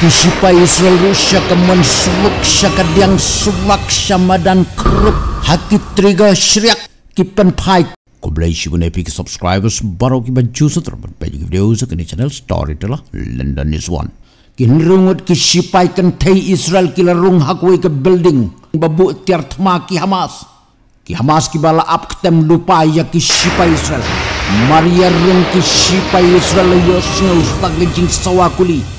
Kisipa Israel Rusya kemen suluk syakad yang suluk sama dan kerup Haki triga syriak kipen pai Kublai isi pun epik subscribers baru kipen jusut Terbun pejik video sekini channel story telah London is one Kin rungut kisipa ikan tei Israel kila rung hakwe ke building Babu tiar tema ki Hamas Ki Hamas kibala ap ketem lupa ya kisipa Israel Maria rung kisipa Israel yosnya ustak gejing sawakuli Kisipa Israel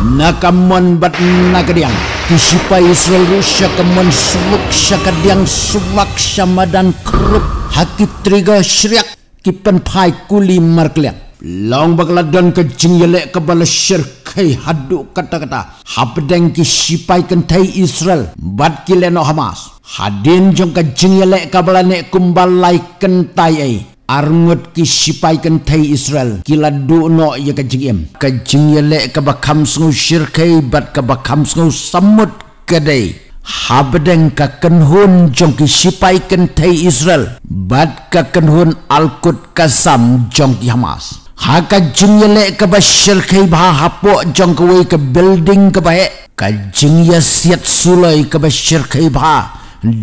nakamon bat nagadiang kisipa isulu sya kamon suluk sya kadiang suwak sya madan kruk hati triga syriak kipan pai kuli markliak long bagla dan kencing yelek kebala syirkai haduk kata-kata hapdeng kisipai kentai Israel bat kileno Hamas hadin jong kencing yelek kebala nek kumbalai kentai ay arngut ki sipai kan thai israel kila du no ya ka jingem ka jingyele ka bakham sung shirkai bat ka bakham sung samut kedai habdeng ka kenhun jong ki sipai kan thai israel bat ka kenhun alkut kasam jong ki hamas ha ka jingyele ka ba shirkai bha hapo jong ka wei ka building ka ba ka jingya siat sulai ka ba shirkai bha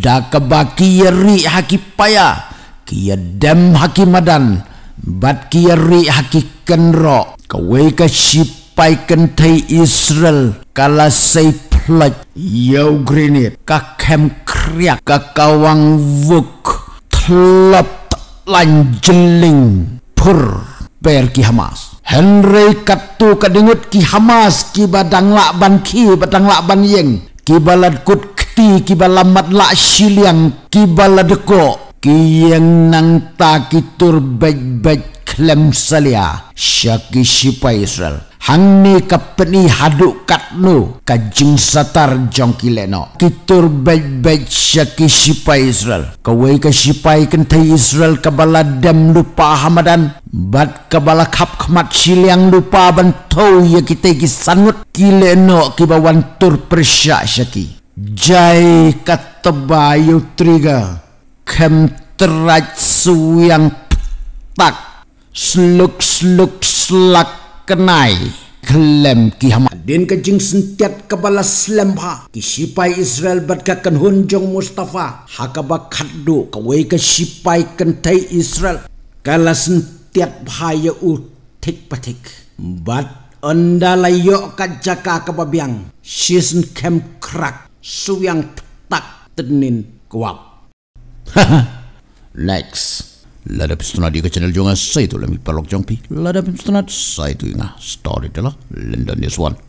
da ka ba ha ki yeri ha kia dem hakimadan, bat kia ri haki kenro kawai ka sipai Thai israel kala sei plat yau grenit ka kem kriak ka kawang vuk tlap lanjeling pur per ki hamas Henry katu kadengut ki Hamas ki badang lak ban ki badang lak ban yeng ki balad kut kti ki balamat lak siliang ki baladeko kiyang nang takitur bet bet klem salia syaki sipa Israel hangni kapni haduk katnu kajing satar jongkileno kitur bet bet syaki sipa Israel kawai ka sipa ikan thai Israel kabala dem lupa hamadan bat kabala kap kemat siliang lupa bantau ya kita ki sanut kileno kibawan tur persyak syaki jai kata bayu trigger Kem kemteratsu yang petak seluk seluk selak kenai kelem kiamat din kejing sentiat kepala selempa ki sipai israel berkakan hunjung mustafa haka hakaba kaddu kawai ke sipai kentai israel kala sentiat bahaya utik patik bat anda layo kajaka kepabiang sisen kem krak suyang petak tenin kuap Next. Lada pistonat di ke channel jongas saya tu lebih perlok jongpi. Lada pistonat saya tu ingat story telah London is One.